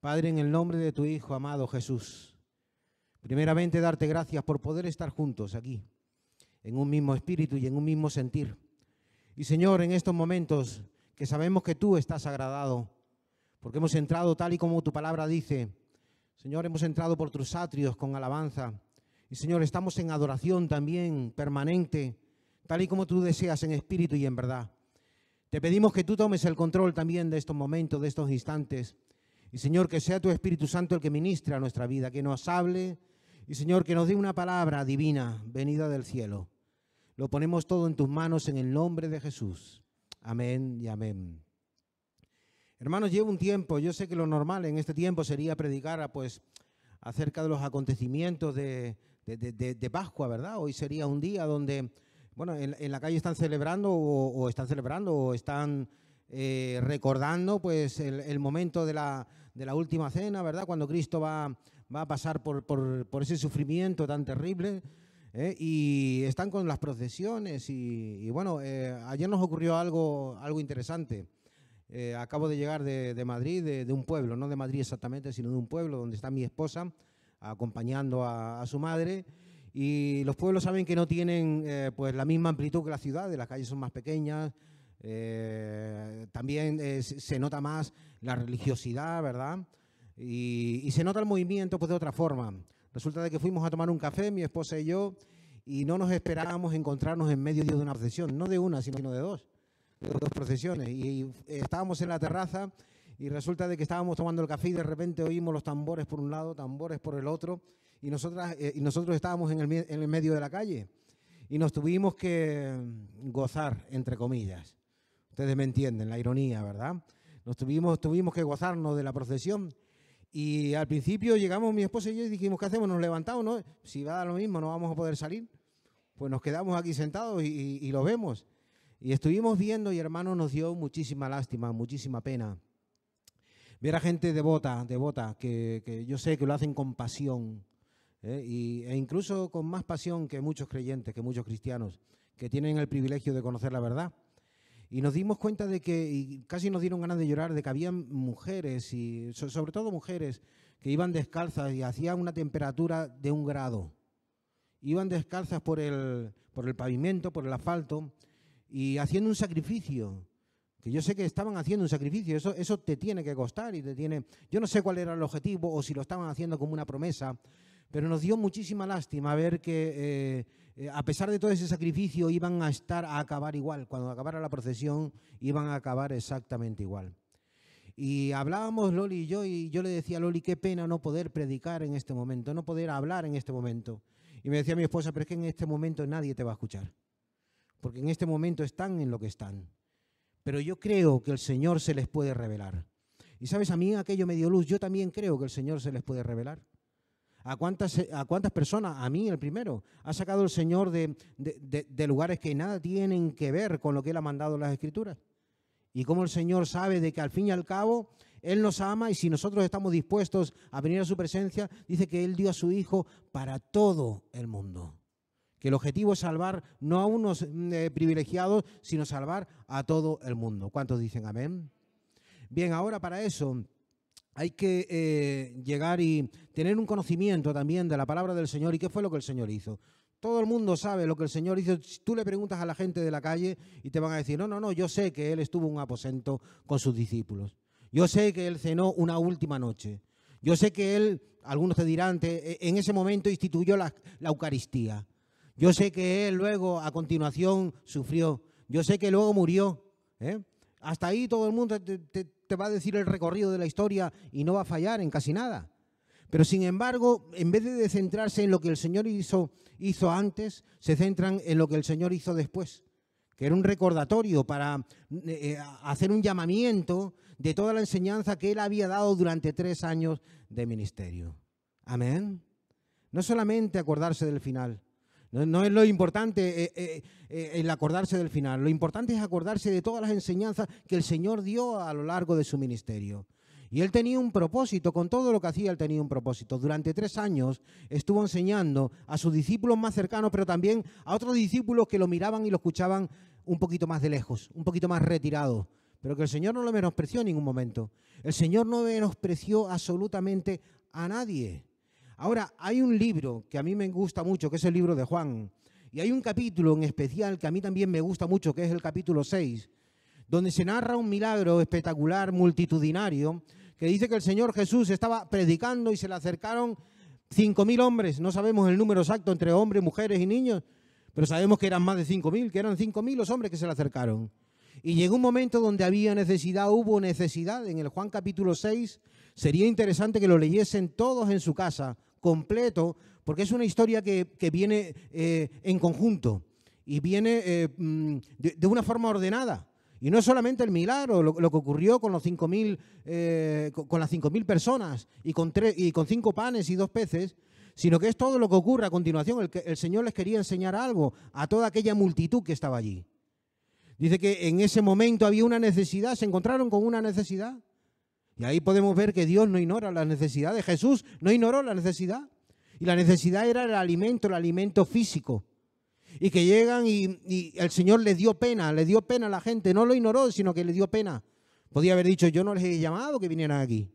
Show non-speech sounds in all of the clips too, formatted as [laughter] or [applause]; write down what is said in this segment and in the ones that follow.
Padre, en el nombre de tu Hijo amado Jesús, primeramente darte gracias por poder estar juntos aquí, en un mismo espíritu y en un mismo sentir. Y Señor, en estos momentos que sabemos que tú estás agradado, porque hemos entrado tal y como tu palabra dice, Señor, hemos entrado por tus atrios con alabanza. Y Señor, estamos en adoración también permanente, tal y como tú deseas en espíritu y en verdad. Te pedimos que tú tomes el control también de estos momentos, de estos instantes y Señor, que sea tu Espíritu Santo el que a nuestra vida, que nos hable. Y Señor, que nos dé una palabra divina venida del cielo. Lo ponemos todo en tus manos en el nombre de Jesús. Amén y amén. Hermanos, llevo un tiempo, yo sé que lo normal en este tiempo sería predicar pues, acerca de los acontecimientos de, Pascua, ¿verdad? Hoy sería un día donde, bueno, en, la calle están celebrando o están celebrando o están eh, recordando pues el, momento de la, última cena, ¿verdad? Cuando Cristo va, a pasar por, ese sufrimiento tan terrible. ¿eh? Y están con las procesiones y, bueno, eh, ayer nos ocurrió algo, algo interesante. acabo de llegar de, Madrid, de, un pueblo, no de Madrid exactamente, sino de un pueblo donde está mi esposa acompañando a, su madre y los pueblos saben que no tienen pues la misma amplitud que las ciudades, las calles son más pequeñas, eh, también eh, se nota más la religiosidad, ¿verdad? Y, se nota el movimiento pues, de otra forma. Resulta de que fuimos a tomar un café, mi esposa y yo, y no nos esperábamos encontrarnos en medio de una procesión, no de una, sino de dos, de dos procesiones. Y, estábamos en la terraza y resulta de que estábamos tomando el café y de repente oímos los tambores por un lado, tambores por el otro, y, eh, nosotros estábamos en el, en el medio de la calle. Y nos tuvimos que gozar, entre comillas Ustedes me entienden la ironía, ¿verdad? Nos tuvimos, tuvimos que gozarnos de la procesión. Y al principio llegamos mi esposa y yo y dijimos, ¿qué hacemos? ¿Nos levantamos? No? Si va a dar lo mismo, no vamos a poder salir. Pues nos quedamos aquí sentados y, y, lo vemos. Y estuvimos viendo y hermano nos dio muchísima lástima, muchísima pena. Ver a gente devota, devota, que, que yo sé que lo hacen con pasión. ¿eh? Y, e incluso con más pasión que muchos creyentes, que muchos cristianos, que tienen el privilegio de conocer la verdad. Y nos dimos cuenta de que, y casi nos dieron ganas de llorar, de que había mujeres, y sobre todo mujeres, que iban descalzas y hacían una temperatura de un grado. Iban descalzas por el, por el pavimento, por el asfalto, y haciendo un sacrificio. Que yo sé que estaban haciendo un sacrificio, eso, eso te tiene que costar y te tiene. Yo no sé cuál era el objetivo o si lo estaban haciendo como una promesa, pero nos dio muchísima lástima ver que eh, eh, a pesar de todo ese sacrificio, iban a estar a acabar igual. Cuando acabara la procesión, iban a acabar exactamente igual. Y hablábamos Loli y yo, y yo le decía a Loli, qué pena no poder predicar en este momento, no poder hablar en este momento. Y me decía mi esposa, pero es que en este momento nadie te va a escuchar, porque en este momento están en lo que están. Pero yo creo que el Señor se les puede revelar. Y sabes, a mí aquello me dio luz, yo también creo que el Señor se les puede revelar. ¿A cuántas, eh, a cuántas personas, a mí el primero, ha sacado el Señor de, lugares que nada tienen que ver con lo que Él ha mandado en las Escrituras? Y cómo el Señor sabe de que al fin y al cabo Él nos ama y si nosotros estamos dispuestos a venir a su presencia, dice que Él dio a su Hijo para todo el mundo que el objetivo es salvar no a unos mm, eh, privilegiados, sino salvar a todo el mundo. ¿Cuántos dicen amén? Bien, ahora para eso hay que eh, llegar y tener un conocimiento también de la palabra del Señor y qué fue lo que el Señor hizo. Todo el mundo sabe lo que el Señor hizo. Si Tú le preguntas a la gente de la calle y te van a decir, no, no, no, yo sé que Él estuvo en un aposento con sus discípulos. Yo sé que Él cenó una última noche. Yo sé que Él, algunos te dirán, e, en ese momento instituyó la, Eucaristía. Yo sé que Él luego, a continuación, sufrió. Yo sé que luego murió. ¿eh? Hasta ahí todo el mundo te, te va a decir el recorrido de la historia y no va a fallar en casi nada. Pero sin embargo, en vez de centrarse en lo que el Señor hizo, hizo antes, se centran en lo que el Señor hizo después, que era un recordatorio para eh, hacer un llamamiento de toda la enseñanza que Él había dado durante tres años de ministerio. Amén. No solamente acordarse del final, no, es lo importante eh, eh, eh, el acordarse del final, lo importante es acordarse de todas las enseñanzas que el Señor dio a lo largo de su ministerio. Y él tenía un propósito, con todo lo que hacía, él tenía un propósito. Durante tres años estuvo enseñando a sus discípulos más cercanos, pero también a otros discípulos que lo miraban y lo escuchaban un poquito más de lejos, un poquito más retirados. Pero que el Señor no lo menospreció en ningún momento. El Señor no menospreció absolutamente a nadie. Ahora, hay un libro que a mí me gusta mucho, que es el libro de Juan. Y hay un capítulo en especial que a mí también me gusta mucho, que es el capítulo 6, donde se narra un milagro espectacular, multitudinario, que dice que el Señor Jesús estaba predicando y se le acercaron cinco mil hombres, no sabemos el número exacto entre hombres, mujeres y niños, pero sabemos que eran más de cinco mil, que eran cinco mil los hombres que se le acercaron. Y llegó un momento donde había necesidad, hubo necesidad, en el Juan capítulo 6, sería interesante que lo leyesen todos en su casa, completo, porque es una historia que, viene eh, en conjunto y viene eh, mm, de, una forma ordenada. Y no es solamente el milagro, lo, que ocurrió con, los cinco mil eh, con, las 5.000 personas y con, y con cinco panes y dos peces, sino que es todo lo que ocurre a continuación. El, el Señor les quería enseñar algo a toda aquella multitud que estaba allí. Dice que en ese momento había una necesidad, se encontraron con una necesidad. Y ahí podemos ver que Dios no ignora las necesidades. Jesús no ignoró la necesidad. Y la necesidad era el alimento, el alimento físico. Y que llegan y, el Señor le dio pena, le dio pena a la gente. No lo ignoró, sino que le dio pena. Podía haber dicho, yo no les he llamado que vinieran aquí.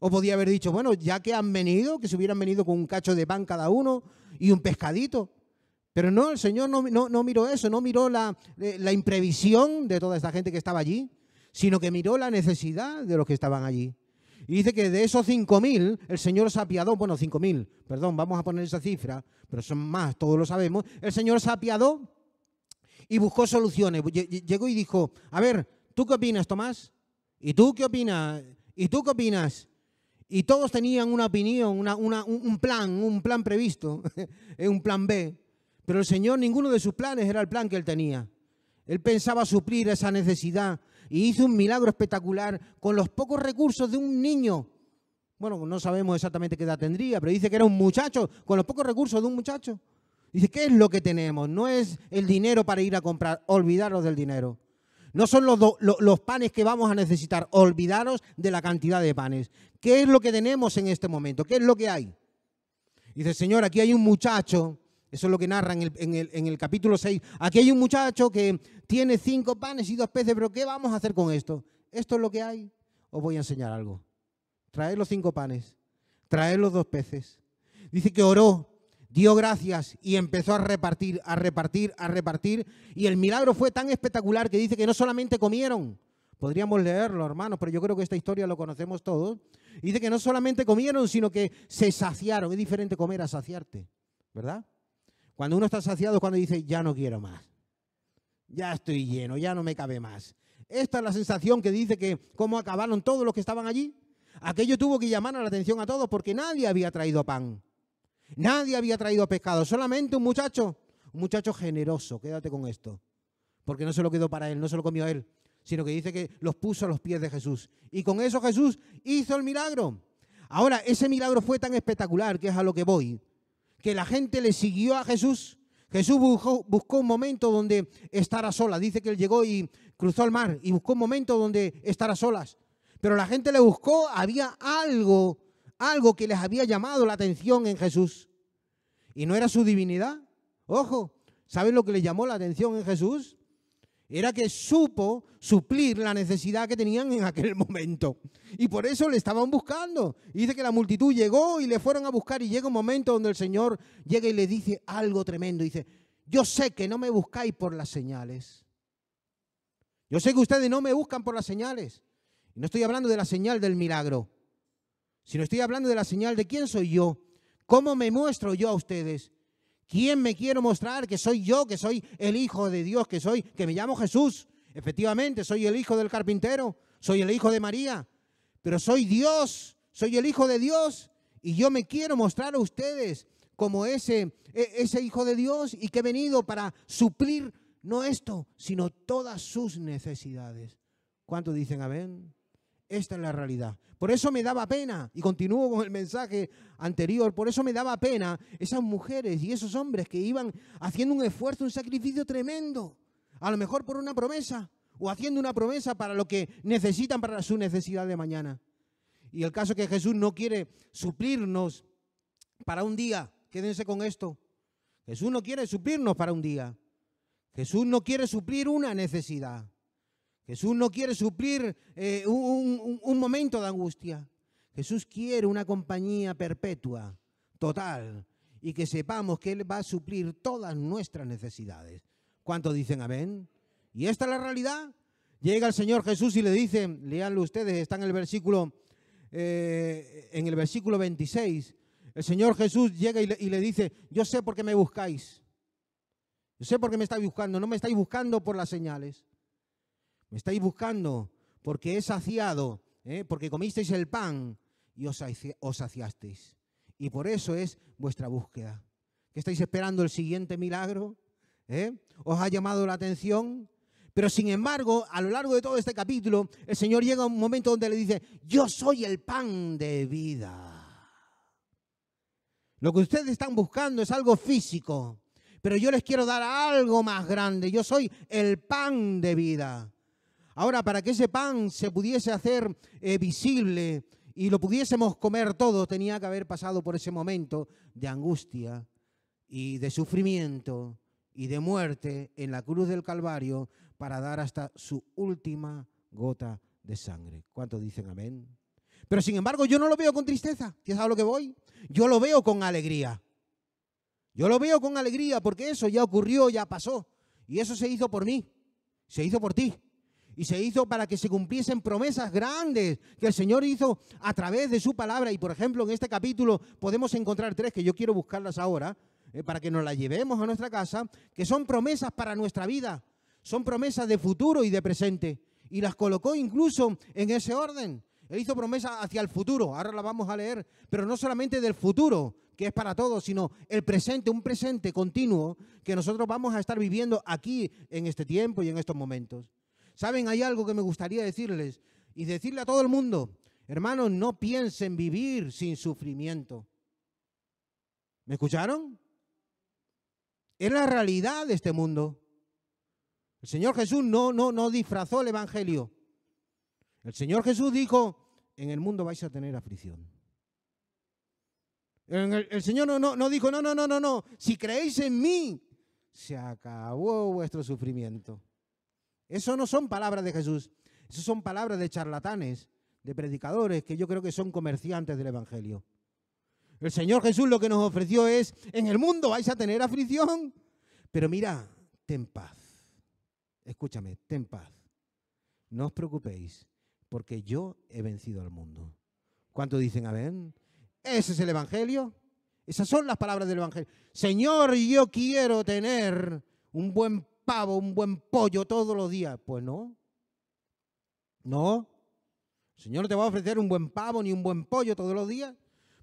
O podía haber dicho, bueno, ya que han venido, que se hubieran venido con un cacho de pan cada uno y un pescadito. Pero no, el Señor no, no miró eso, no miró la, eh, la imprevisión de toda esta gente que estaba allí sino que miró la necesidad de los que estaban allí. Y dice que de esos 5.000, el Señor se apiadó, bueno, 5.000, perdón, vamos a poner esa cifra, pero son más, todos lo sabemos, el Señor se apiadó y buscó soluciones. Llegó y dijo, a ver, ¿tú qué opinas, Tomás? ¿Y tú qué opinas? ¿Y tú qué opinas? Y todos tenían una opinión, una, un plan, un plan previsto, [laughs] un plan B. Pero el Señor, ninguno de sus planes era el plan que él tenía. Él pensaba suplir esa necesidad y hizo un milagro espectacular con los pocos recursos de un niño. Bueno, no sabemos exactamente qué edad tendría, pero dice que era un muchacho, con los pocos recursos de un muchacho. Dice, ¿qué es lo que tenemos? No es el dinero para ir a comprar, olvidaros del dinero. No son los, los, panes que vamos a necesitar, olvidaros de la cantidad de panes. ¿Qué es lo que tenemos en este momento? ¿Qué es lo que hay? Dice, Señor, aquí hay un muchacho eso es lo que narra en el, capítulo 6. Aquí hay un muchacho que tiene cinco panes y dos peces, pero ¿qué vamos a hacer con esto? Esto es lo que hay. Os voy a enseñar algo. Traed los cinco panes, traed los dos peces. Dice que oró, dio gracias y empezó a repartir, a repartir, a repartir. Y el milagro fue tan espectacular que dice que no solamente comieron, podríamos leerlo, hermanos, pero yo creo que esta historia lo conocemos todos. Dice que no solamente comieron, sino que se saciaron. Es diferente comer a saciarte, ¿verdad? Cuando uno está saciado es cuando dice, ya no quiero más. Ya estoy lleno, ya no me cabe más. Esta es la sensación que dice que cómo acabaron todos los que estaban allí. Aquello tuvo que llamar a la atención a todos porque nadie había traído pan. Nadie había traído pescado, solamente un muchacho, un muchacho generoso, quédate con esto. Porque no se lo quedó para él, no se lo comió él, sino que dice que los puso a los pies de Jesús. Y con eso Jesús hizo el milagro. Ahora, ese milagro fue tan espectacular que es a lo que voy que la gente le siguió a Jesús. Jesús buscó, un momento donde estar a solas. Dice que él llegó y cruzó el mar y buscó un momento donde estar a solas. Pero la gente le buscó, había algo, algo que les había llamado la atención en Jesús. Y no era su divinidad. Ojo, ¿saben lo que le llamó la atención en Jesús? era que supo suplir la necesidad que tenían en aquel [laughs] momento. Y por eso le estaban buscando. Y dice que la multitud llegó y le fueron a buscar y llega un momento donde el Señor llega y le dice algo tremendo. Dice, yo sé que no me buscáis por las señales. Yo sé que ustedes no me buscan por las señales. Y no estoy hablando de la señal del milagro, sino estoy hablando de la señal de quién soy yo, cómo me muestro yo a ustedes. ¿Quién me quiero mostrar que soy yo, que soy el hijo de Dios, que soy, que me llamo Jesús? Efectivamente, soy el hijo del carpintero, soy el hijo de María, pero soy Dios, soy el hijo de Dios y yo me quiero mostrar a ustedes como ese, e, ese hijo de Dios y que he venido para suplir no esto, sino todas sus necesidades. ¿Cuántos dicen amén? Esta es la realidad. Por eso me daba pena, y continúo con el mensaje anterior, por eso me daba pena esas mujeres y esos hombres que iban haciendo un esfuerzo, un sacrificio tremendo, a lo mejor por una promesa, o haciendo una promesa para lo que necesitan para su necesidad de mañana. Y el caso que Jesús no quiere suplirnos para un día, quédense con esto, Jesús no quiere suplirnos para un día, Jesús no quiere suplir una necesidad. Jesús no quiere suplir eh, un, momento de angustia. Jesús quiere una compañía perpetua, total, y que sepamos que Él va a suplir todas nuestras necesidades. ¿Cuántos dicen amén? ¿Y esta es la realidad? Llega el Señor Jesús y le dice, leanlo ustedes, está en el versículo, eh, en el versículo 26. El Señor Jesús llega y le, dice, yo sé por qué me buscáis. Yo sé por qué me estáis buscando. No me estáis buscando por las señales. Me estáis buscando porque he saciado, ¿eh? porque comisteis el pan y os, saciasteis. Y por eso es vuestra búsqueda. ¿Que estáis esperando el siguiente milagro? ¿Eh? ¿Os ha llamado la atención? Pero sin embargo, a lo largo de todo este capítulo, el Señor llega a un momento donde le dice, yo soy el pan de vida. Lo que ustedes están buscando es algo físico, pero yo les quiero dar algo más grande. Yo soy el pan de vida. Ahora, para que ese pan se pudiese hacer eh, visible y lo pudiésemos comer todo, tenía que haber pasado por ese momento de angustia y de sufrimiento y de muerte en la cruz del Calvario para dar hasta su última gota de sangre. ¿Cuántos dicen amén? Pero sin embargo, yo no lo veo con tristeza. ¿Ya sabes a lo que voy? Yo lo veo con alegría. Yo lo veo con alegría porque eso ya ocurrió, ya pasó. Y eso se hizo por mí, se hizo por ti. Y se hizo para que se cumpliesen promesas grandes que el Señor hizo a través de su palabra. Y por ejemplo, en este capítulo podemos encontrar tres que yo quiero buscarlas ahora, eh, para que nos las llevemos a nuestra casa, que son promesas para nuestra vida. Son promesas de futuro y de presente. Y las colocó incluso en ese orden. Él hizo promesas hacia el futuro, ahora las vamos a leer, pero no solamente del futuro, que es para todos, sino el presente, un presente continuo que nosotros vamos a estar viviendo aquí en este tiempo y en estos momentos. ¿Saben? Hay algo que me gustaría decirles y decirle a todo el mundo. Hermanos, no piensen vivir sin sufrimiento. ¿Me escucharon? Es la realidad de este mundo. El Señor Jesús no, no, no disfrazó el Evangelio. El Señor Jesús dijo, en el mundo vais a tener aflicción. El, Señor no, no, no dijo, no, no, no, no, no, si creéis en mí, se acabó vuestro sufrimiento. Eso no son palabras de Jesús, eso son palabras de charlatanes, de predicadores, que yo creo que son comerciantes del Evangelio. El Señor Jesús lo que nos ofreció es, en el mundo vais a tener aflicción, pero mira, ten paz. Escúchame, ten paz. No os preocupéis, porque yo he vencido al mundo. ¿Cuánto dicen amén? Ese es el Evangelio. Esas son las palabras del Evangelio. Señor, yo quiero tener un buen pavo, un buen pollo todos los días. Pues no. No. Señor no te va a ofrecer un buen pavo ni un buen pollo todos los días,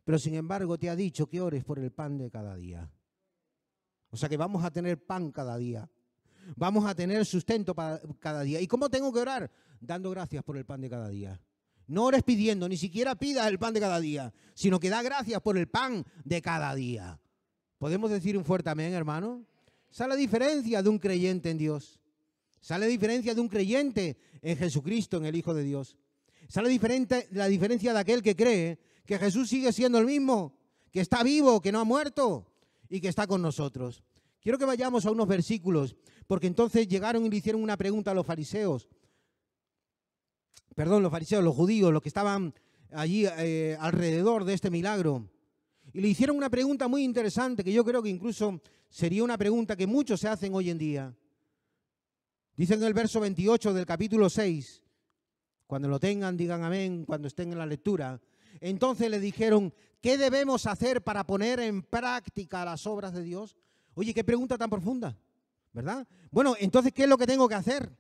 pero sin embargo te ha dicho que ores por el pan de cada día. O sea que vamos a tener pan cada día. Vamos a tener sustento para cada día. ¿Y cómo tengo que orar? Dando gracias por el pan de cada día. No ores pidiendo, ni siquiera pidas el pan de cada día, sino que da gracias por el pan de cada día. ¿Podemos decir un fuerte amén, hermano? Sale la diferencia de un creyente en Dios. Sale la diferencia de un creyente en Jesucristo, en el Hijo de Dios. Sale la, diferencia de aquel que cree que Jesús sigue siendo el mismo, que está vivo, que no ha muerto y que está con nosotros. Quiero que vayamos a unos versículos, porque entonces llegaron y le hicieron una pregunta a los fariseos. Perdón, los fariseos, los judíos, los que estaban allí eh, alrededor de este milagro y le hicieron una pregunta muy interesante que yo creo que incluso sería una pregunta que muchos se hacen hoy en día. Dicen en el verso 28 del capítulo 6, cuando lo tengan digan amén, cuando estén en la lectura. Entonces le dijeron, ¿qué debemos hacer para poner en práctica las obras de Dios? Oye, qué pregunta tan profunda, ¿verdad? Bueno, entonces, ¿qué es lo que tengo que hacer?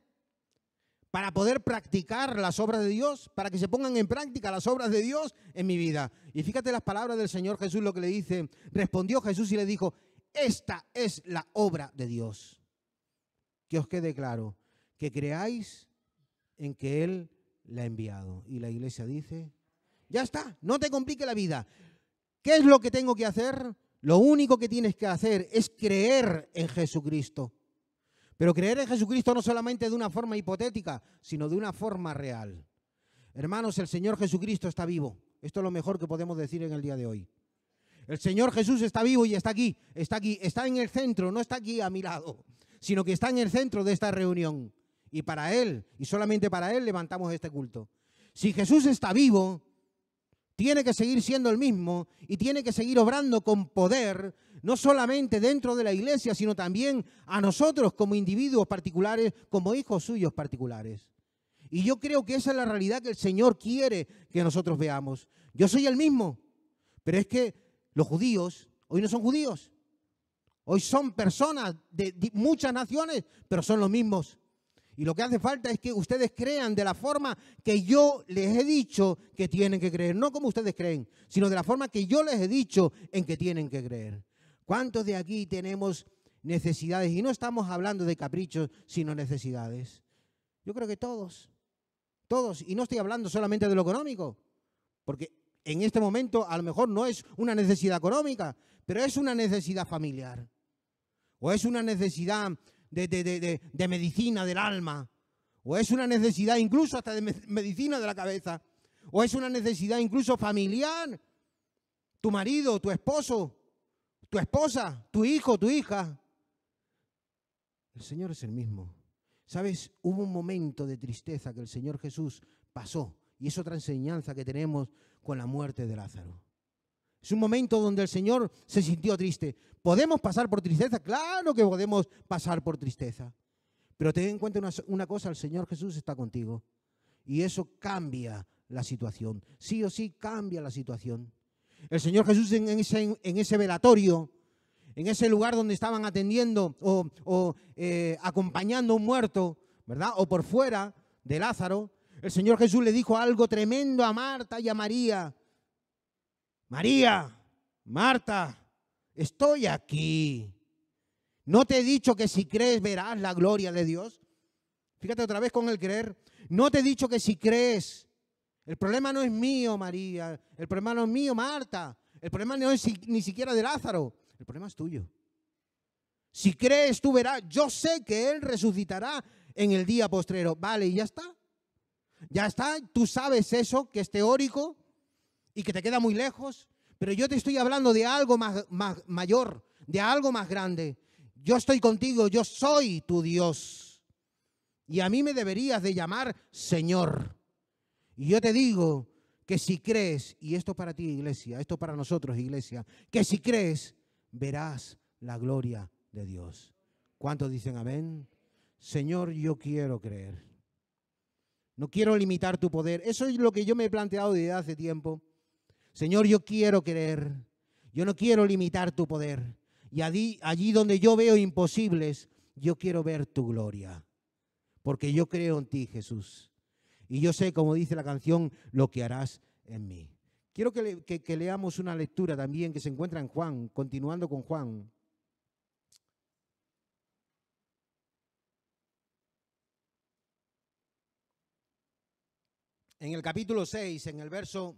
para poder practicar las obras de Dios, para que se pongan en práctica las obras de Dios en mi vida. Y fíjate las palabras del Señor Jesús, lo que le dice. Respondió Jesús y le dijo, esta es la obra de Dios. Que os quede claro, que creáis en que Él la ha enviado. Y la iglesia dice, ya está, no te complique la vida. ¿Qué es lo que tengo que hacer? Lo único que tienes que hacer es creer en Jesucristo. Pero creer en Jesucristo no solamente de una forma hipotética, sino de una forma real. Hermanos, el Señor Jesucristo está vivo. Esto es lo mejor que podemos decir en el día de hoy. El Señor Jesús está vivo y está aquí, está aquí, está en el centro, no está aquí a mi lado, sino que está en el centro de esta reunión. Y para Él, y solamente para Él, levantamos este culto. Si Jesús está vivo, tiene que seguir siendo el mismo y tiene que seguir obrando con poder, no solamente dentro de la iglesia, sino también a nosotros como individuos particulares, como hijos suyos particulares. Y yo creo que esa es la realidad que el Señor quiere que nosotros veamos. Yo soy el mismo, pero es que los judíos hoy no son judíos. Hoy son personas de muchas naciones, pero son los mismos. Y lo que hace falta es que ustedes crean de la forma que yo les he dicho que tienen que creer. No como ustedes creen, sino de la forma que yo les he dicho en que tienen que creer. ¿Cuántos de aquí tenemos necesidades? Y no estamos hablando de caprichos, sino necesidades. Yo creo que todos. Todos. Y no estoy hablando solamente de lo económico. Porque en este momento a lo mejor no es una necesidad económica, pero es una necesidad familiar. O es una necesidad de, medicina del alma, o es una necesidad incluso hasta de medicina de la cabeza, o es una necesidad incluso familiar. Tu marido, tu esposo, tu esposa, tu hijo, tu hija. El Señor es el mismo. Sabes, hubo un momento de tristeza que el Señor Jesús pasó, y es otra enseñanza que tenemos con la muerte de Lázaro. Es un momento donde el Señor se sintió triste. ¿Podemos pasar por tristeza? Claro que podemos pasar por tristeza. Pero ten en cuenta una, cosa, el Señor Jesús está contigo. Y eso cambia la situación. Sí o sí cambia la situación. El Señor Jesús en ese, velatorio, en ese lugar donde estaban atendiendo o, eh, acompañando a un muerto, ¿verdad? O por fuera de Lázaro, el Señor Jesús le dijo algo tremendo a Marta y a María. María, Marta, estoy aquí. ¿No te he dicho que si crees verás la gloria de Dios? Fíjate otra vez con el creer. No te he dicho que si crees. El problema no es mío, María. El problema no es mío, Marta. El problema no es ni siquiera de Lázaro. El problema es tuyo. Si crees, tú verás. Yo sé que Él resucitará en el día postrero. Vale, y ya está. Ya está. Tú sabes eso, que es teórico y que te queda muy lejos, pero yo te estoy hablando de algo más, mayor, de algo más grande. Yo estoy contigo, yo soy tu Dios. Y a mí me deberías de llamar Señor. Y yo te digo que si crees, y esto para ti iglesia, esto para nosotros iglesia, que si crees, verás la gloria de Dios. ¿Cuántos dicen amén? Señor, yo quiero creer. No quiero limitar tu poder. Eso es lo que yo me he planteado desde hace tiempo. Señor, yo quiero querer, yo no quiero limitar tu poder. Y allí, donde yo veo imposibles, yo quiero ver tu gloria. Porque yo creo en ti, Jesús. Y yo sé, como dice la canción, lo que harás en mí. Quiero que, que, leamos una lectura también que se encuentra en Juan, continuando con Juan. En el capítulo 6, en el verso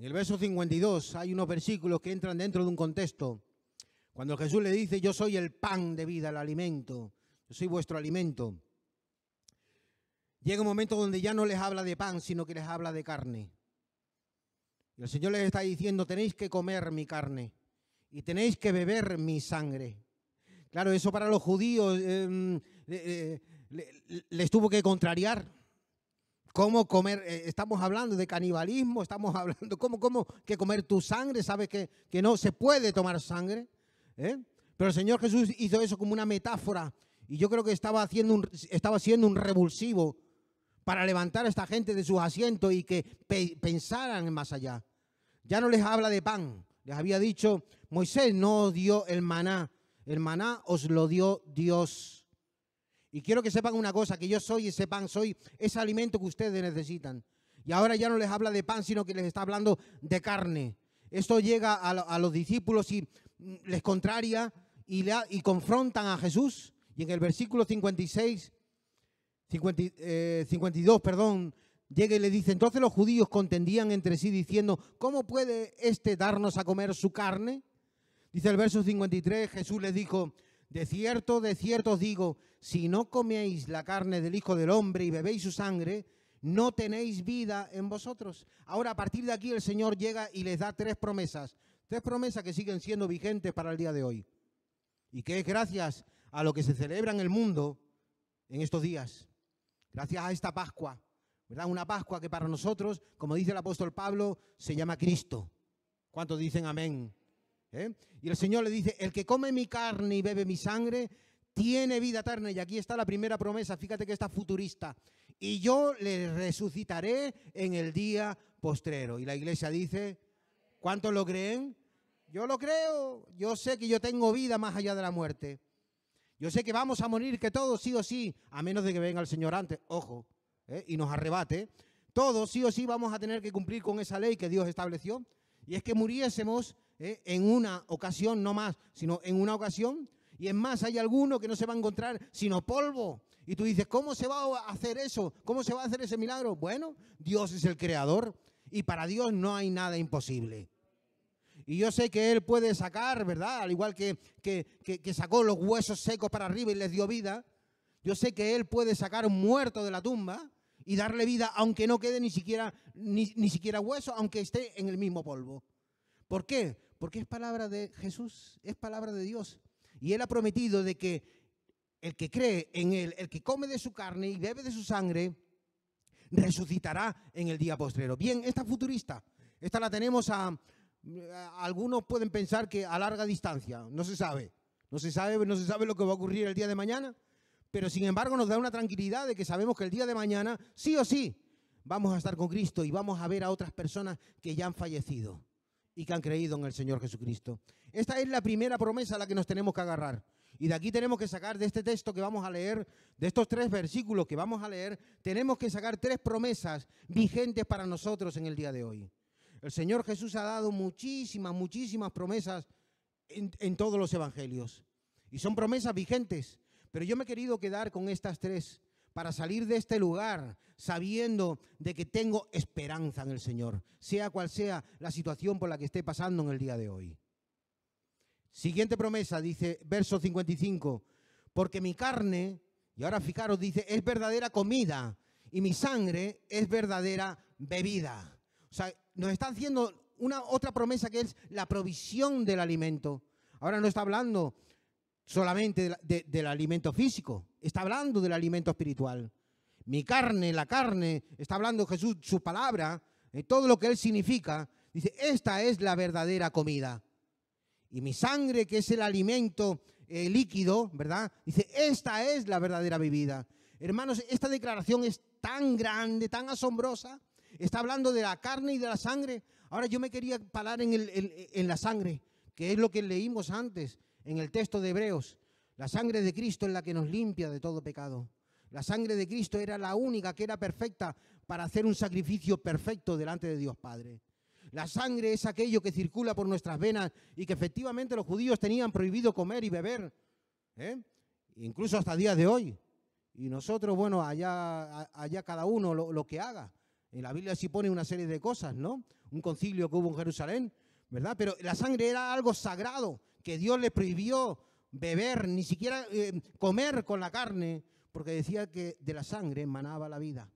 En el verso 52 hay unos versículos que entran dentro de un contexto. Cuando Jesús le dice, yo soy el pan de vida, el alimento, yo soy vuestro alimento. Llega un momento donde ya no les habla de pan, sino que les habla de carne. Y el Señor les está diciendo, tenéis que comer mi carne y tenéis que beber mi sangre. Claro, eso para los judíos em, eh, eh, les tuvo que contrariar cómo comer, eh, estamos hablando de canibalismo, estamos hablando, cómo, cómo que comer tu sangre, sabes que, que no se puede tomar sangre. ¿Eh? Pero el Señor Jesús hizo eso como una metáfora y yo creo que estaba haciendo un, estaba haciendo un revulsivo para levantar a esta gente de sus asientos y que pensaran más allá. Ya no les habla de pan, les había dicho, Moisés no dio el maná, el maná os lo dio Dios. Y quiero que sepan una cosa, que yo soy ese pan, soy ese alimento que ustedes necesitan. Y ahora ya no les habla de pan, sino que les está hablando de carne. Esto llega a, a los discípulos y mm, les contraria y, le, y, confrontan a Jesús. Y en el versículo 56, 52, eh, perdón, llega y le dice, entonces los judíos contendían entre sí diciendo, ¿cómo puede este darnos a comer su carne? Dice el verso 53, Jesús les dijo, de cierto, de cierto os digo, si no coméis la carne del Hijo del Hombre y bebéis su sangre, no tenéis vida en vosotros. Ahora, a partir de aquí, el Señor llega y les da tres promesas. Tres promesas que siguen siendo vigentes para el día de hoy. Y que es gracias a lo que se celebra en el mundo en estos días. Gracias a esta Pascua. ¿Verdad? Una Pascua que para nosotros, como dice el apóstol Pablo, se llama Cristo. ¿Cuántos dicen amén? ¿eh? Y el Señor le dice, el que come mi carne y bebe mi sangre, tiene vida eterna. Y aquí está la primera promesa, fíjate que está futurista. Y yo le resucitaré en el día postrero. Y la iglesia dice, ¿cuántos lo creen? Yo lo creo, yo sé que yo tengo vida más allá de la muerte. Yo sé que vamos a morir, que todos sí o sí, a menos de que venga el Señor antes, ojo, ¿eh? y nos arrebate, todos sí o sí vamos a tener que cumplir con esa ley que Dios estableció, y es que muriésemos ¿eh? en una ocasión, no más, sino en una ocasión. Y es más, hay alguno que no se va a encontrar sino polvo. Y tú dices, ¿cómo se va a hacer eso? ¿Cómo se va a hacer ese milagro? Bueno, Dios es el creador y para Dios no hay nada imposible. Y yo sé que Él puede sacar, ¿verdad? Al igual que, que, sacó los huesos secos para arriba y les dio vida. Yo sé que Él puede sacar un muerto de la tumba y darle vida aunque no quede ni siquiera, ni siquiera hueso, aunque esté en el mismo polvo. ¿Por qué? Porque es palabra de Jesús, es palabra de Dios. Y Él ha prometido de que el que cree en Él, el que come de su carne y bebe de su sangre, resucitará en el día postrero. Bien, esta futurista, esta la tenemos a, algunos pueden pensar que a larga distancia, no se sabe. No se sabe, no se sabe lo que va a ocurrir el día de mañana, pero sin embargo nos da una tranquilidad de que sabemos que el día de mañana sí o sí vamos a estar con Cristo y vamos a ver a otras personas que ya han fallecido y que han creído en el Señor Jesucristo. Esta es la primera promesa a la que nos tenemos que agarrar. Y de aquí tenemos que sacar de este texto que vamos a leer, de estos tres versículos que vamos a leer, tenemos que sacar tres promesas vigentes para nosotros en el día de hoy. El Señor Jesús ha dado muchísimas, muchísimas promesas en, todos los evangelios. Y son promesas vigentes. Pero yo me he querido quedar con estas tres para salir de este lugar sabiendo de que tengo esperanza en el Señor, sea cual sea la situación por la que esté pasando en el día de hoy. Siguiente promesa, dice verso 55, porque mi carne, y ahora fijaros, dice, es verdadera comida y mi sangre es verdadera bebida. O sea, nos está haciendo una otra promesa que es la provisión del alimento. Ahora no está hablando solamente del alimento físico, está hablando del alimento espiritual. Mi carne, la carne, está hablando Jesús, su palabra, eh, todo lo que Él significa. Dice, esta es la verdadera comida. Y mi sangre, que es el alimento eh, líquido, ¿verdad? Dice, esta es la verdadera bebida. Hermanos, esta declaración es tan grande, tan asombrosa. Está hablando de la carne y de la sangre. Ahora yo me quería parar en, el, en la sangre, que es lo que leímos antes en el texto de Hebreos. La sangre de Cristo es la que nos limpia de todo pecado. La sangre de Cristo era la única que era perfecta para hacer un sacrificio perfecto delante de Dios Padre. La sangre es aquello que circula por nuestras venas y que efectivamente los judíos tenían prohibido comer y beber, ¿eh? incluso hasta días de hoy. Y nosotros, bueno, allá, allá cada uno lo, que haga. En la Biblia sí pone una serie de cosas, ¿no? Un concilio que hubo en Jerusalén, ¿verdad? Pero la sangre era algo sagrado que Dios le prohibió beber, ni siquiera eh, comer con la carne, porque decía que de la sangre emanaba la vida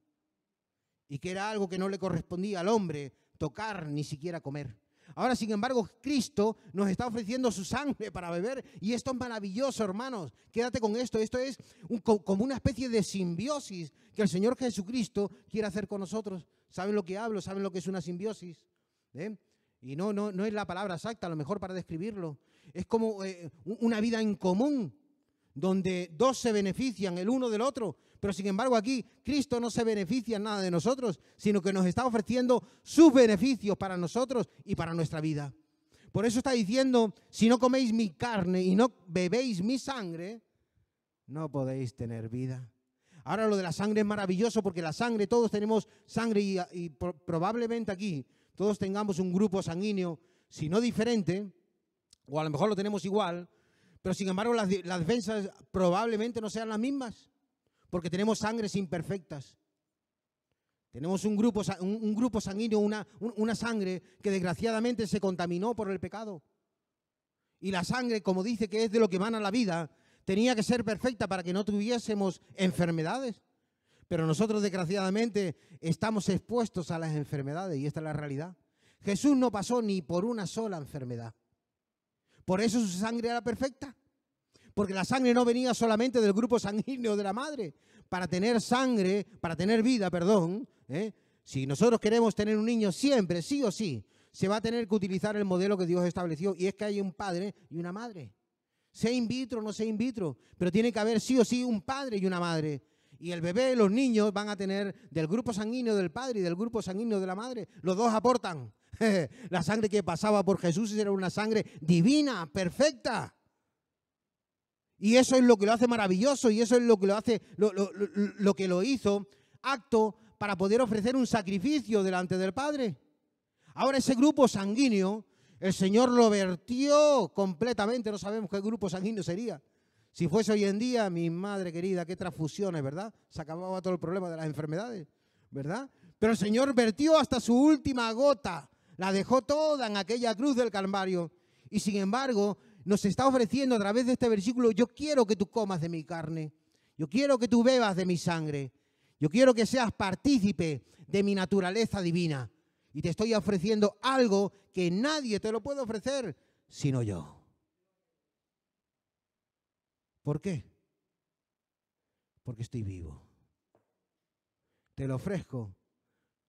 y que era algo que no le correspondía al hombre tocar, ni siquiera comer. Ahora, sin embargo, Cristo nos está ofreciendo su sangre para beber y esto es maravilloso, hermanos. Quédate con esto. Esto es como una especie de simbiosis que el Señor Jesucristo quiere hacer con nosotros. ¿Saben lo que hablo? ¿Saben lo que es una simbiosis? ¿Eh? Y no, no, no es la palabra exacta, a lo mejor para describirlo, es como eh, una vida en común, donde dos se benefician el uno del otro, pero sin embargo aquí Cristo no se beneficia nada de nosotros, sino que nos está ofreciendo sus beneficios para nosotros y para nuestra vida. Por eso está diciendo, si no coméis mi carne y no bebéis mi sangre, no podéis tener vida. Ahora lo de la sangre es maravilloso porque la sangre, todos tenemos sangre y probablemente aquí todos tengamos un grupo sanguíneo, si no diferente, o a lo mejor lo tenemos igual, pero sin embargo las, defensas probablemente no sean las mismas, porque tenemos sangres imperfectas. Tenemos un grupo, un grupo sanguíneo, una, una sangre que desgraciadamente se contaminó por el pecado. Y la sangre, como dice que es de lo que mana la vida, tenía que ser perfecta para que no tuviésemos enfermedades. Pero nosotros desgraciadamente estamos expuestos a las enfermedades y esta es la realidad. Jesús no pasó ni por una sola enfermedad. Por eso su sangre era perfecta. Porque la sangre no venía solamente del grupo sanguíneo de la madre. Para tener sangre, para tener vida, perdón. ¿eh? Si nosotros queremos tener un niño siempre, sí o sí, se va a tener que utilizar el modelo que Dios estableció. Y es que hay un padre y una madre. Sea in vitro, o no sea in vitro. Pero tiene que haber sí o sí un padre y una madre. Y el bebé, los niños van a tener del grupo sanguíneo del padre y del grupo sanguíneo de la madre. Los dos aportan. [laughs] la sangre que pasaba por Jesús era una sangre divina, perfecta. Y eso es lo que lo hace maravilloso y eso es lo que lo hace, lo, que lo hizo acto para poder ofrecer un sacrificio delante del Padre. Ahora ese grupo sanguíneo, el Señor lo vertió completamente, no sabemos qué grupo sanguíneo sería. Si fuese hoy en día, mi madre querida, qué transfusiones, ¿verdad? Se acababa todo el problema de las enfermedades, ¿verdad? Pero el Señor vertió hasta su última gota la dejó toda en aquella cruz del Calvario. Y sin embargo, nos está ofreciendo a través de este versículo, yo quiero que tú comas de mi carne. Yo quiero que tú bebas de mi sangre. Yo quiero que seas partícipe de mi naturaleza divina. Y te estoy ofreciendo algo que nadie te lo puede ofrecer sino yo. ¿Por qué? Porque estoy vivo. Te lo ofrezco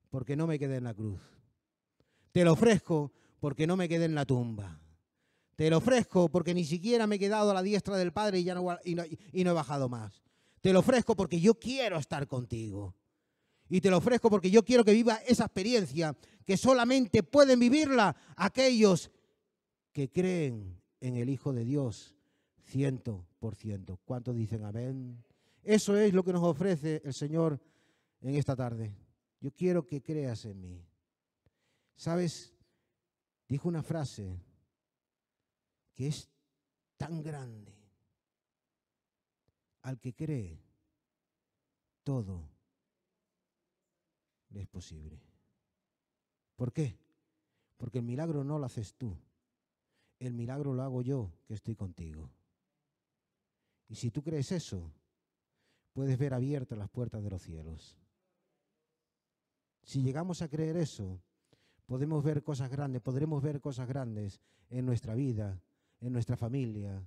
porque no me quedé en la cruz. Te lo ofrezco porque no me quedé en la tumba. Te lo ofrezco porque ni siquiera me he quedado a la diestra del Padre y, ya no, y no, no he bajado más. Te lo ofrezco porque yo quiero estar contigo. Y te lo ofrezco porque yo quiero que viva esa experiencia que solamente pueden vivirla aquellos que creen en el Hijo de Dios ciento por ciento. ¿Cuántos dicen amén? Eso es lo que nos ofrece el Señor en esta tarde. Yo quiero que creas en mí. Sabes, dijo una frase que es tan grande. Al que cree, todo es posible. ¿Por qué? Porque el milagro no lo haces tú. El milagro lo hago yo, que estoy contigo. Y si tú crees eso, puedes ver abiertas las puertas de los cielos. Si llegamos a creer eso, podemos ver cosas grandes, podremos ver cosas grandes en nuestra vida, en nuestra familia,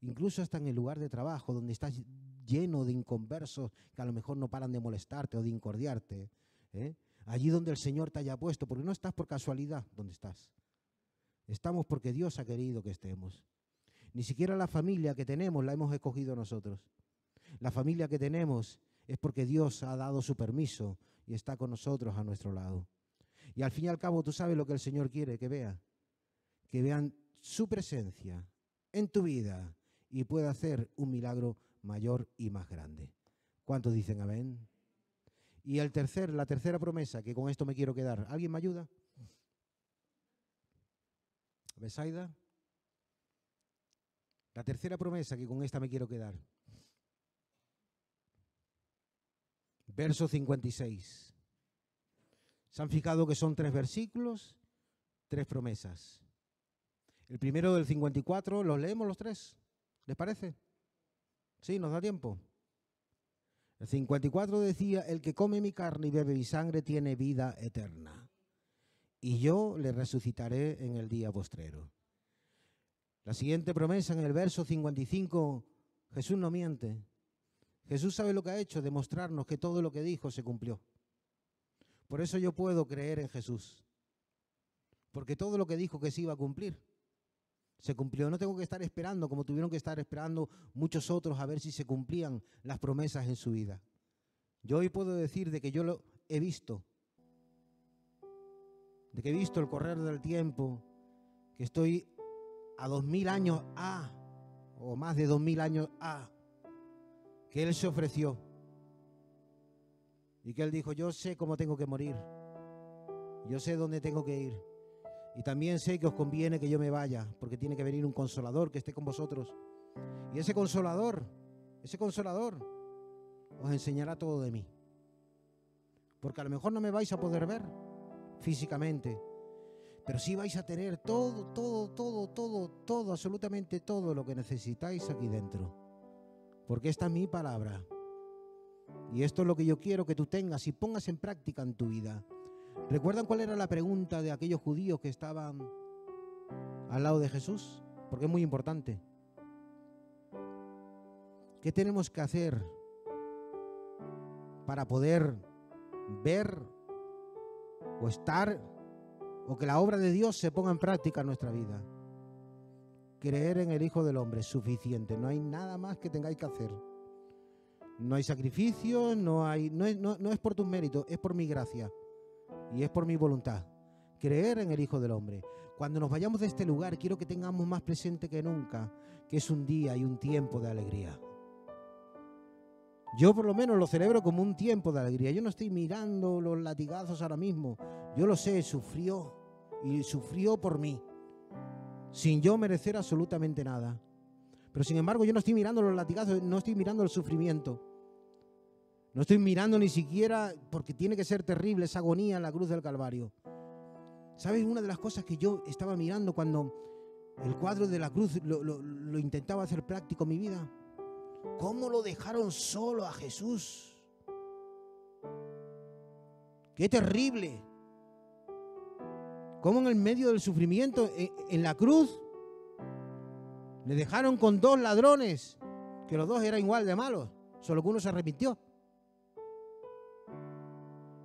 incluso hasta en el lugar de trabajo donde estás lleno de inconversos que a lo mejor no paran de molestarte o de incordiarte. ¿eh? Allí donde el Señor te haya puesto, porque no estás por casualidad donde estás. Estamos porque Dios ha querido que estemos. Ni siquiera la familia que tenemos la hemos escogido nosotros. La familia que tenemos es porque Dios ha dado su permiso y está con nosotros a nuestro lado. Y al fin y al cabo tú sabes lo que el Señor quiere que vea. Que vean su presencia en tu vida y pueda hacer un milagro mayor y más grande. ¿Cuántos dicen amén? Y el tercer, la tercera promesa, que con esto me quiero quedar. ¿Alguien me ayuda? Besaida. La tercera promesa, que con esta me quiero quedar. Verso 56. Se han fijado que son tres versículos, tres promesas. El primero del 54, ¿los leemos los tres? ¿Les parece? Sí, nos da tiempo. El 54 decía, el que come mi carne y bebe mi sangre tiene vida eterna, y yo le resucitaré en el día postrero. La siguiente promesa en el verso 55, Jesús no miente. Jesús sabe lo que ha hecho, demostrarnos que todo lo que dijo se cumplió. Por eso yo puedo creer en Jesús. Porque todo lo que dijo que se iba a cumplir, se cumplió. No tengo que estar esperando como tuvieron que estar esperando muchos otros a ver si se cumplían las promesas en su vida. Yo hoy puedo decir de que yo lo he visto, de que he visto el correr del tiempo, que estoy a dos mil años a, o más de dos mil años a, que Él se ofreció y que él dijo, yo sé cómo tengo que morir. Yo sé dónde tengo que ir. Y también sé que os conviene que yo me vaya, porque tiene que venir un consolador que esté con vosotros. Y ese consolador, ese consolador, os enseñará todo de mí. Porque a lo mejor no me vais a poder ver físicamente, pero sí vais a tener todo, todo, todo, todo, todo, absolutamente todo lo que necesitáis aquí dentro. Porque esta es mi palabra. Y esto es lo que yo quiero que tú tengas y pongas en práctica en tu vida. ¿Recuerdan cuál era la pregunta de aquellos judíos que estaban al lado de Jesús? Porque es muy importante. ¿Qué tenemos que hacer para poder ver o estar o que la obra de Dios se ponga en práctica en nuestra vida? Creer en el Hijo del Hombre es suficiente, no hay nada más que tengáis que hacer. No hay sacrificio, no, hay, no, es, es por tus méritos, es por mi gracia y es por mi voluntad. Creer en el Hijo del Hombre. Cuando nos vayamos de este lugar, quiero que tengamos más presente que nunca que es un día y un tiempo de alegría. Yo por lo menos lo celebro como un tiempo de alegría. Yo no estoy mirando los latigazos ahora mismo. Yo lo sé, sufrió y sufrió por mí, sin yo merecer absolutamente nada. Pero sin embargo yo no estoy mirando los latigazos, no estoy mirando el sufrimiento. No estoy mirando ni siquiera, porque tiene que ser terrible esa agonía en la cruz del Calvario. ¿Sabes? Una de las cosas que yo estaba mirando cuando el cuadro de la cruz lo, intentaba hacer práctico en mi vida. ¿Cómo lo dejaron solo a Jesús? ¡Qué terrible! ¿Cómo en el medio del sufrimiento, eh, en la cruz, le dejaron con dos ladrones, que los dos eran igual de malos, solo que uno se arrepintió.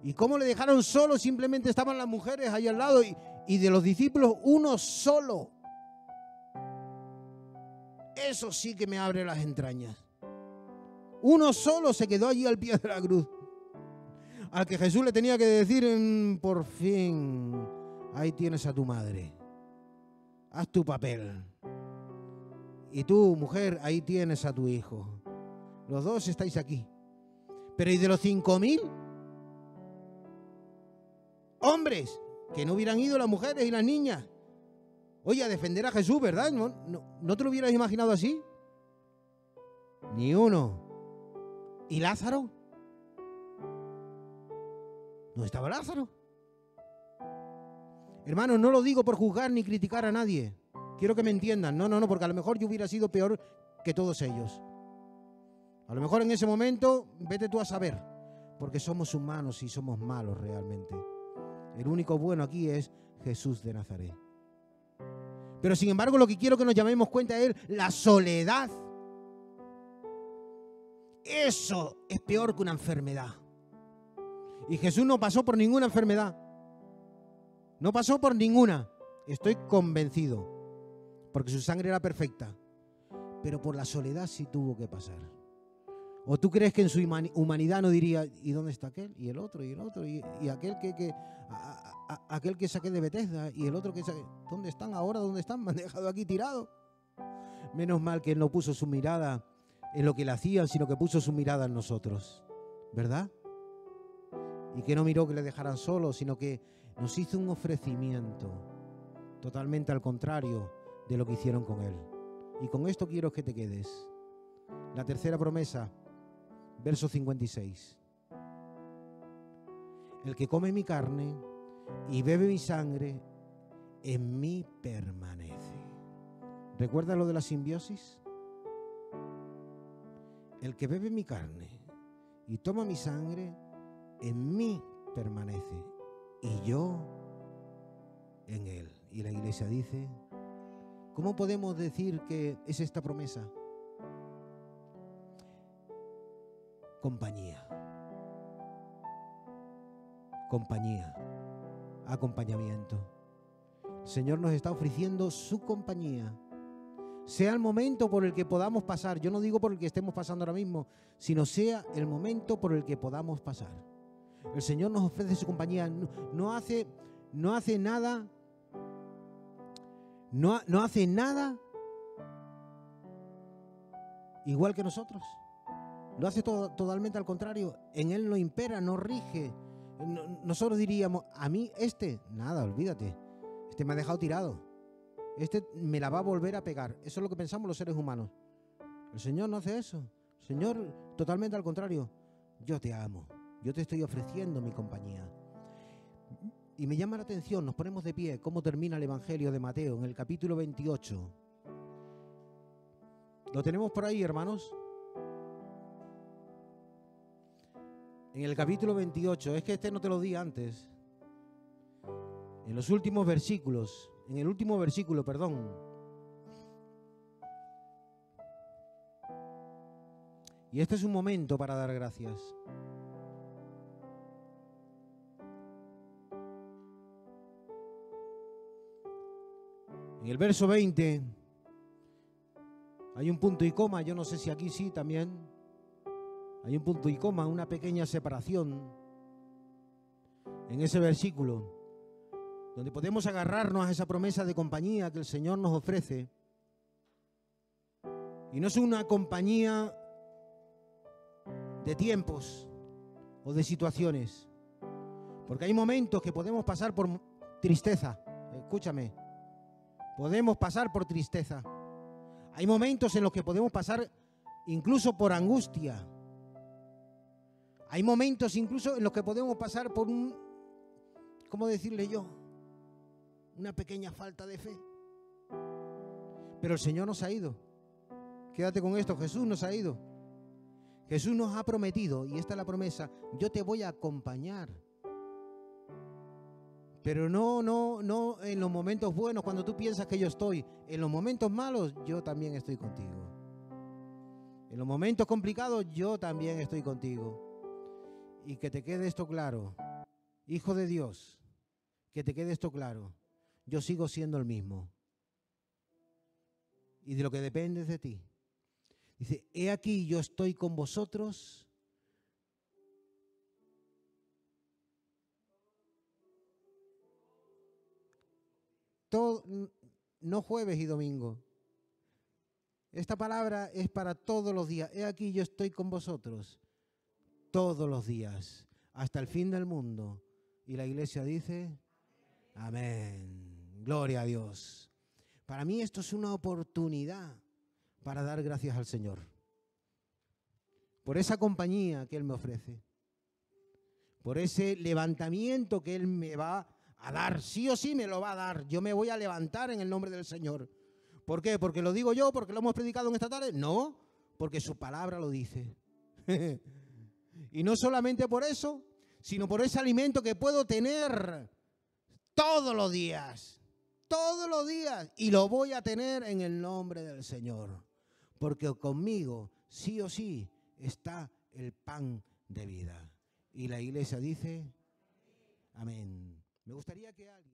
¿Y cómo le dejaron solo? Simplemente estaban las mujeres ahí al lado y, y de los discípulos uno solo. Eso sí que me abre las entrañas. Uno solo se quedó allí al pie de la cruz. Al que Jesús le tenía que decir, mm, por fin, ahí tienes a tu madre. Haz tu papel. Y tú, mujer, ahí tienes a tu hijo. Los dos estáis aquí. Pero ¿y de los cinco mil? Hombres que no hubieran ido las mujeres y las niñas. Oye, a defender a Jesús, ¿verdad? ¿No, no, te lo hubieras imaginado así? Ni uno. ¿Y Lázaro? ¿Dónde estaba Lázaro? Hermano, no lo digo por juzgar ni criticar a nadie. Quiero que me entiendan. No, no, no, porque a lo mejor yo hubiera sido peor que todos ellos. A lo mejor en ese momento, vete tú a saber, porque somos humanos y somos malos realmente. El único bueno aquí es Jesús de Nazaret. Pero sin embargo, lo que quiero que nos llamemos cuenta es la soledad. Eso es peor que una enfermedad. Y Jesús no pasó por ninguna enfermedad. No pasó por ninguna. Estoy convencido porque su sangre era perfecta, pero por la soledad sí tuvo que pasar. ¿O tú crees que en su humanidad no diría, ¿y dónde está aquel? Y el otro, y el otro, y, aquel que, aquel que saqué de Bethesda, y el otro que saqué, ¿dónde están ahora? ¿Dónde están? Me han dejado aquí tirado. Menos mal que él no puso su mirada en lo que le hacían, sino que puso su mirada en nosotros, ¿verdad? Y que no miró que le dejaran solo, sino que nos hizo un ofrecimiento, totalmente al contrario de lo que hicieron con él. Y con esto quiero que te quedes. La tercera promesa, verso 56. El que come mi carne y bebe mi sangre, en mí permanece. ¿Recuerda lo de la simbiosis? El que bebe mi carne y toma mi sangre, en mí permanece. Y yo en él. Y la iglesia dice, ¿Cómo podemos decir que es esta promesa? Compañía. Compañía. Acompañamiento. El Señor nos está ofreciendo su compañía. Sea el momento por el que podamos pasar. Yo no digo por el que estemos pasando ahora mismo, sino sea el momento por el que podamos pasar. El Señor nos ofrece su compañía. No, hace, no hace nada no, no hace nada igual que nosotros. Lo hace todo, totalmente al contrario. En Él no impera, no rige. Nosotros diríamos, a mí este, nada, olvídate. Este me ha dejado tirado. Este me la va a volver a pegar. Eso es lo que pensamos los seres humanos. El Señor no hace eso. Señor, totalmente al contrario. Yo te amo. Yo te estoy ofreciendo mi compañía. Y me llama la atención, nos ponemos de pie, cómo termina el Evangelio de Mateo en el capítulo 28. ¿Lo tenemos por ahí, hermanos? En el capítulo 28, es que este no te lo di antes. En los últimos versículos, en el último versículo, perdón. Y este es un momento para dar gracias. En el verso 20 hay un punto y coma, yo no sé si aquí sí también. Hay un punto y coma, una pequeña separación en ese versículo, donde podemos agarrarnos a esa promesa de compañía que el Señor nos ofrece. Y no es una compañía de tiempos o de situaciones, porque hay momentos que podemos pasar por tristeza, escúchame, podemos pasar por tristeza. Hay momentos en los que podemos pasar incluso por angustia. Hay momentos incluso en los que podemos pasar por un, ¿cómo decirle yo? Una pequeña falta de fe. Pero el Señor nos ha ido. Quédate con esto, Jesús nos ha ido. Jesús nos ha prometido, y esta es la promesa, yo te voy a acompañar pero no, no, no en los momentos buenos, cuando tú piensas que yo estoy. En los momentos malos, yo también estoy contigo. En los momentos complicados, yo también estoy contigo. Y que te quede esto claro, Hijo de Dios, que te quede esto claro. Yo sigo siendo el mismo. Y de lo que depende es de ti. Dice, he aquí yo estoy con vosotros no jueves y domingo. Esta palabra es para todos los días. He aquí yo estoy con vosotros todos los días, hasta el fin del mundo. Y la iglesia dice, amén. Gloria a Dios. Para mí esto es una oportunidad para dar gracias al Señor. Por esa compañía que Él me ofrece. Por ese levantamiento que Él me va a dar, sí o sí me lo va a dar. Yo me voy a levantar en el nombre del Señor. ¿Por qué? ¿Porque lo digo yo? ¿Porque lo hemos predicado en esta tarde? No, porque su palabra lo dice. [laughs] y no solamente por eso, sino por ese alimento que puedo tener todos los días. Todos los días. Y lo voy a tener en el nombre del Señor. Porque conmigo, sí o sí, está el pan de vida. Y la iglesia dice, amén. Me gustaría que alguien...